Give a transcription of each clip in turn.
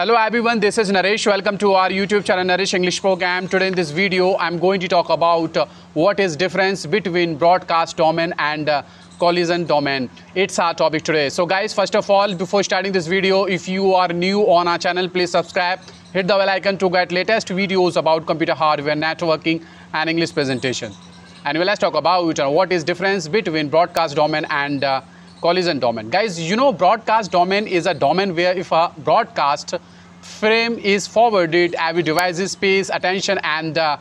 Hello everyone, this is Naresh. Welcome to our YouTube channel Naresh English Program. Today in this video, I'm going to talk about uh, what is difference between broadcast domain and uh, collision domain. It's our topic today. So guys, first of all, before starting this video, if you are new on our channel, please subscribe. Hit the bell icon to get latest videos about computer hardware, networking and English presentation. And we'll let's talk about uh, what is difference between broadcast domain and uh, collision domain. Guys, you know broadcast domain is a domain where if a broadcast frame is forwarded, every device pays attention and uh,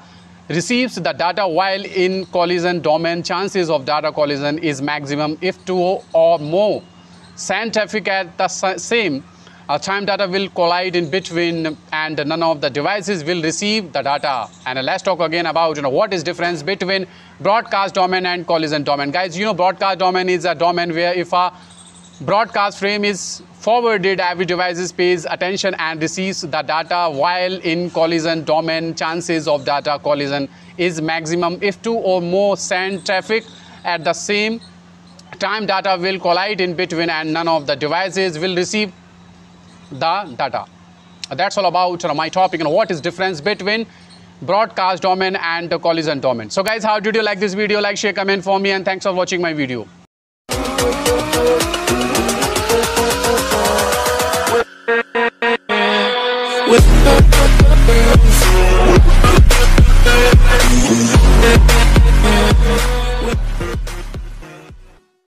receives the data while in collision domain, chances of data collision is maximum if two or more scientific at the same uh, time data will collide in between and none of the devices will receive the data. And let's talk again about you know what is difference between broadcast domain and collision domain. Guys, you know broadcast domain is a domain where if a broadcast frame is forwarded, every device pays attention and receives the data while in collision domain, chances of data collision is maximum if two or more send traffic at the same time data will collide in between and none of the devices will receive the data that's all about uh, my topic and what is difference between broadcast domain and collision domain. So guys, how did you like this video? Like, share, comment for me and thanks for watching my video.